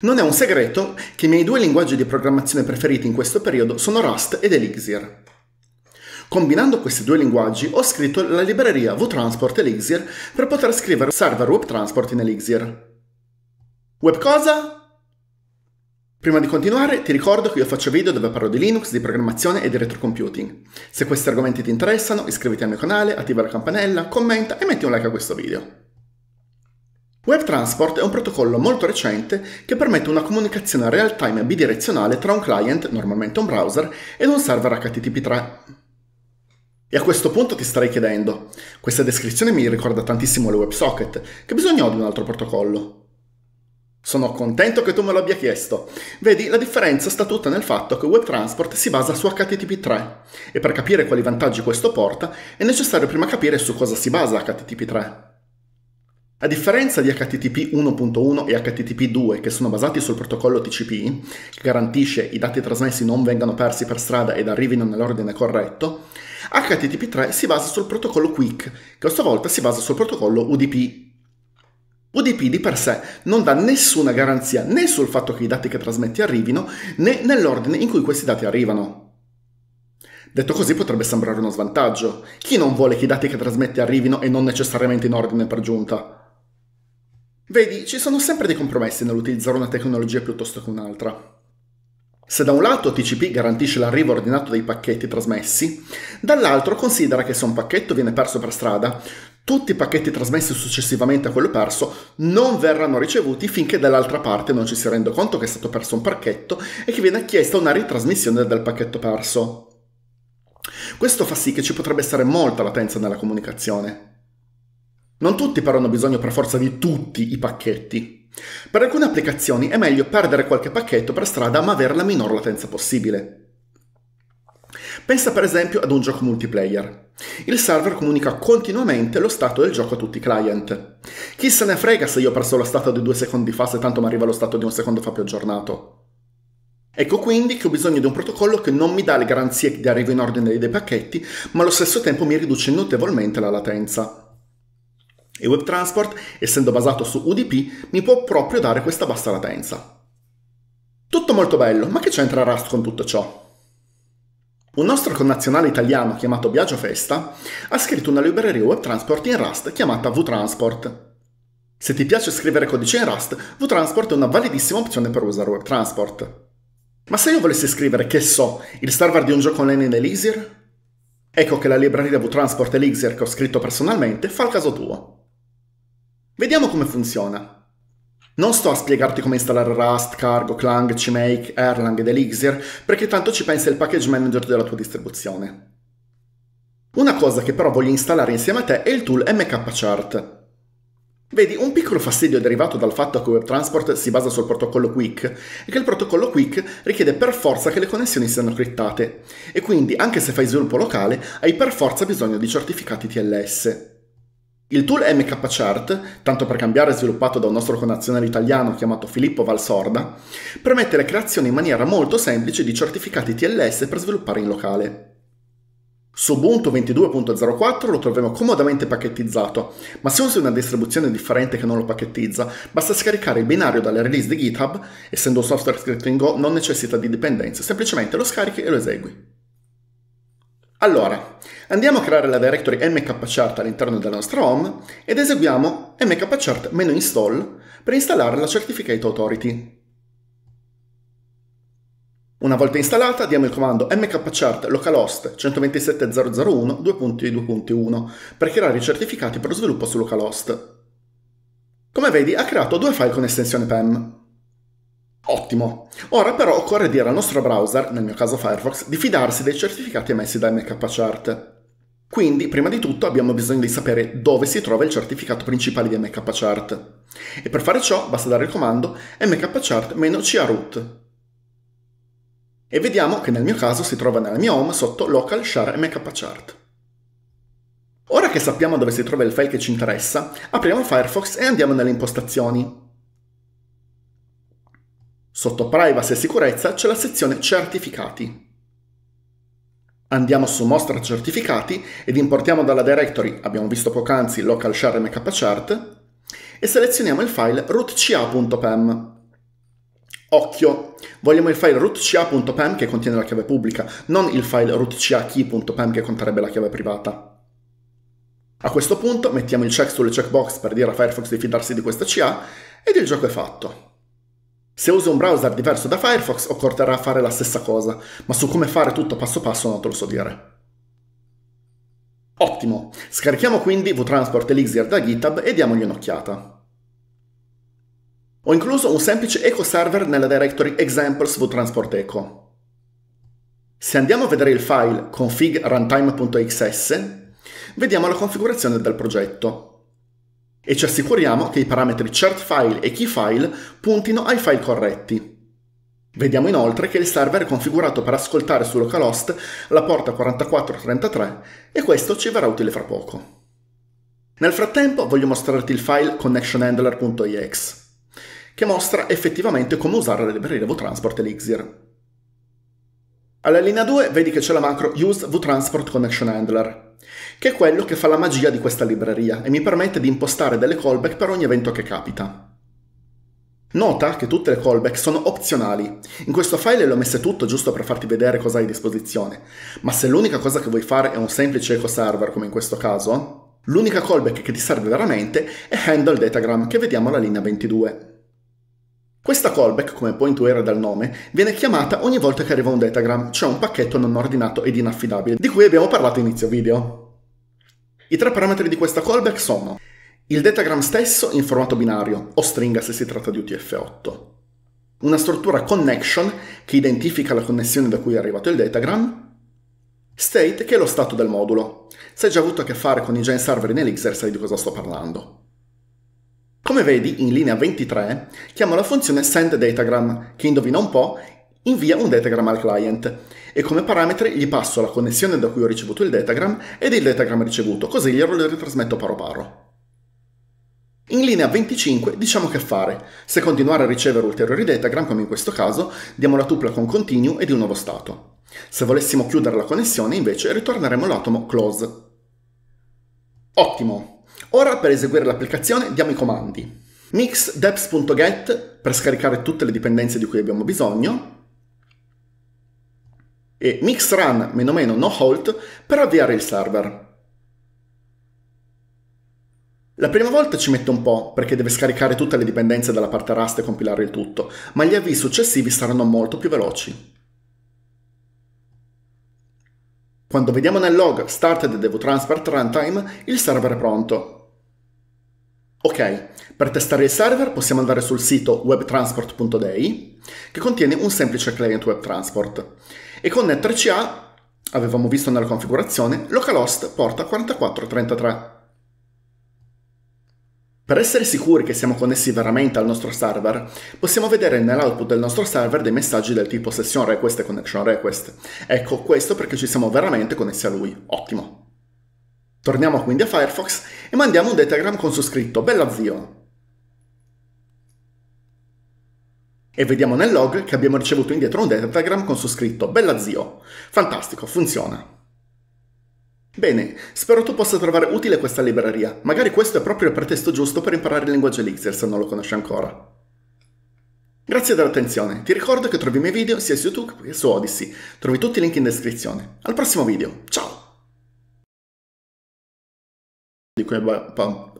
Non è un segreto che i miei due linguaggi di programmazione preferiti in questo periodo sono Rust ed Elixir. Combinando questi due linguaggi ho scritto la libreria vTransport Elixir per poter scrivere server WebTransport in Elixir. Web cosa? Prima di continuare ti ricordo che io faccio video dove parlo di Linux, di programmazione e di retrocomputing. Se questi argomenti ti interessano iscriviti al mio canale, attiva la campanella, commenta e metti un like a questo video. Web Transport è un protocollo molto recente che permette una comunicazione real-time bidirezionale tra un client, normalmente un browser, ed un server HTTP3. E a questo punto ti starei chiedendo, questa descrizione mi ricorda tantissimo le WebSocket, che bisogno bisogna di un altro protocollo? Sono contento che tu me l'abbia chiesto. Vedi, la differenza sta tutta nel fatto che Web Transport si basa su HTTP3 e per capire quali vantaggi questo porta è necessario prima capire su cosa si basa HTTP3. A differenza di HTTP 1.1 e HTTP 2, che sono basati sul protocollo TCP, che garantisce i dati trasmessi non vengano persi per strada ed arrivino nell'ordine corretto, HTTP 3 si basa sul protocollo QUIC, che a sua volta si basa sul protocollo UDP. UDP di per sé non dà nessuna garanzia né sul fatto che i dati che trasmetti arrivino, né nell'ordine in cui questi dati arrivano. Detto così potrebbe sembrare uno svantaggio. Chi non vuole che i dati che trasmette arrivino e non necessariamente in ordine per giunta? Vedi, ci sono sempre dei compromessi nell'utilizzare una tecnologia piuttosto che un'altra. Se da un lato TCP garantisce l'arrivo ordinato dei pacchetti trasmessi, dall'altro considera che se un pacchetto viene perso per strada, tutti i pacchetti trasmessi successivamente a quello perso non verranno ricevuti finché dall'altra parte non ci si rende conto che è stato perso un pacchetto e che viene chiesta una ritrasmissione del pacchetto perso. Questo fa sì che ci potrebbe essere molta latenza nella comunicazione. Non tutti però hanno bisogno per forza di tutti i pacchetti. Per alcune applicazioni è meglio perdere qualche pacchetto per strada ma avere la minor latenza possibile. Pensa per esempio ad un gioco multiplayer. Il server comunica continuamente lo stato del gioco a tutti i client. Chi se ne frega se io ho perso lo stato di due secondi fa se tanto mi arriva lo stato di un secondo fa più aggiornato. Ecco quindi che ho bisogno di un protocollo che non mi dà le garanzie di arrivo in ordine dei pacchetti, ma allo stesso tempo mi riduce notevolmente la latenza. E Web Transport, essendo basato su UDP, mi può proprio dare questa bassa latenza. Tutto molto bello, ma che c'entra Rust con tutto ciò? Un nostro connazionale italiano chiamato Biagio Festa ha scritto una libreria Web Transport in Rust chiamata VTransport. Se ti piace scrivere codice in Rust, VTransport è una validissima opzione per usare Web Transport. Ma se io volessi scrivere, che so, il server di un gioco online in Elixir? Ecco che la libreria VTransport Elixir che ho scritto personalmente fa il caso tuo. Vediamo come funziona. Non sto a spiegarti come installare Rust, Cargo, Clang, CMake, Erlang ed Elixir, perché tanto ci pensa il package manager della tua distribuzione. Una cosa che però voglio installare insieme a te è il tool mkchart. Vedi, un piccolo fastidio derivato dal fatto che WebTransport si basa sul protocollo Quick è che il protocollo Quick richiede per forza che le connessioni siano criptate e quindi, anche se fai sviluppo locale, hai per forza bisogno di certificati TLS. Il tool MKChart, tanto per cambiare sviluppato da un nostro connazionale italiano chiamato Filippo Valsorda, permette la creazione in maniera molto semplice di certificati TLS per sviluppare in locale. Su Ubuntu 22.04 lo troviamo comodamente pacchettizzato, ma se usi una distribuzione differente che non lo pacchettizza, basta scaricare il binario dalla release di GitHub, essendo un software scritto in Go non necessita di dipendenze, semplicemente lo scarichi e lo esegui. Allora, andiamo a creare la directory mkchart all'interno della nostra home ed eseguiamo mkchart-install per installare la Certificate Authority. Una volta installata diamo il comando mkchart localhost 127.0.0.1 per creare i certificati per lo sviluppo su localhost. Come vedi ha creato due file con estensione PEM. Ottimo. Ora però occorre dire al nostro browser, nel mio caso Firefox, di fidarsi dei certificati emessi da MKChart. Quindi, prima di tutto, abbiamo bisogno di sapere dove si trova il certificato principale di MKChart. E per fare ciò basta dare il comando mkchart-ca E vediamo che nel mio caso si trova nella mia home sotto local share mkchart. Ora che sappiamo dove si trova il file che ci interessa, apriamo Firefox e andiamo nelle impostazioni. Sotto Privacy e Sicurezza c'è la sezione Certificati. Andiamo su Mostra certificati ed importiamo dalla directory, abbiamo visto poc'anzi, local share mk e selezioniamo il file rootca.pem. Occhio, vogliamo il file rootca.pem che contiene la chiave pubblica, non il file rootca che conterebbe la chiave privata. A questo punto mettiamo il check sulle checkbox per dire a Firefox di fidarsi di questa CA ed il gioco è fatto. Se uso un browser diverso da Firefox occorrerà fare la stessa cosa, ma su come fare tutto passo passo non te lo so dire. Ottimo, scarichiamo quindi VTransport Elixir da GitHub e diamogli un'occhiata. Ho incluso un semplice eco server nella directory examples VTransport eco. Se andiamo a vedere il file config runtime.xs, vediamo la configurazione del progetto e ci assicuriamo che i parametri chart file e key file puntino ai file corretti. Vediamo inoltre che il server è configurato per ascoltare su localhost la porta 4433 e questo ci verrà utile fra poco. Nel frattempo voglio mostrarti il file connectionhandler.ex che mostra effettivamente come usare la libreria VTransport Elixir. Alla linea 2 vedi che c'è la macro Use VTransport Connection Handler, che è quello che fa la magia di questa libreria e mi permette di impostare delle callback per ogni evento che capita. Nota che tutte le callback sono opzionali. In questo file le ho messe tutto giusto per farti vedere cosa hai a disposizione, ma se l'unica cosa che vuoi fare è un semplice eco server come in questo caso, l'unica callback che ti serve veramente è Handle Datagram che vediamo alla linea 22. Questa callback, come puoi intuire dal nome, viene chiamata ogni volta che arriva un datagram, cioè un pacchetto non ordinato ed inaffidabile, di cui abbiamo parlato inizio video. I tre parametri di questa callback sono il datagram stesso in formato binario, o stringa se si tratta di UTF-8, una struttura connection che identifica la connessione da cui è arrivato il datagram, state che è lo stato del modulo. Se hai già avuto a che fare con i gen server in Elixir sai di cosa sto parlando. Come vedi, in linea 23 chiamo la funzione sendDatagram, che indovina un po', invia un datagram al client e come parametri gli passo la connessione da cui ho ricevuto il datagram ed il datagram ricevuto, così glielo ritrasmetto paro paro. In linea 25 diciamo che fare. Se continuare a ricevere ulteriori datagram, come in questo caso, diamo la tupla con continue ed un nuovo stato. Se volessimo chiudere la connessione, invece, ritorneremo l'atomo close. Ottimo! Ora per eseguire l'applicazione diamo i comandi mixdeps.get per scaricare tutte le dipendenze di cui abbiamo bisogno e mixrun "-no halt per avviare il server. La prima volta ci mette un po' perché deve scaricare tutte le dipendenze dalla parte Rust e compilare il tutto, ma gli avvii successivi saranno molto più veloci. Quando vediamo nel log started devo transfer runtime, il server è pronto, Ok, per testare il server possiamo andare sul sito webtransport.day che contiene un semplice client web transport e connetterci a, avevamo visto nella configurazione, localhost porta 4433. Per essere sicuri che siamo connessi veramente al nostro server, possiamo vedere nell'output del nostro server dei messaggi del tipo session request e connection request. Ecco questo perché ci siamo veramente connessi a lui. Ottimo! Torniamo quindi a Firefox e mandiamo un datagram con su scritto Bella zio! E vediamo nel log che abbiamo ricevuto indietro un datagram con su scritto Bella zio! Fantastico, funziona! Bene, spero tu possa trovare utile questa libreria. Magari questo è proprio il pretesto giusto per imparare il linguaggio Elixir se non lo conosci ancora. Grazie dell'attenzione, ti ricordo che trovi i miei video sia su YouTube che su Odyssey, trovi tutti i link in descrizione. Al prossimo video, ciao! Děkujeme, pan,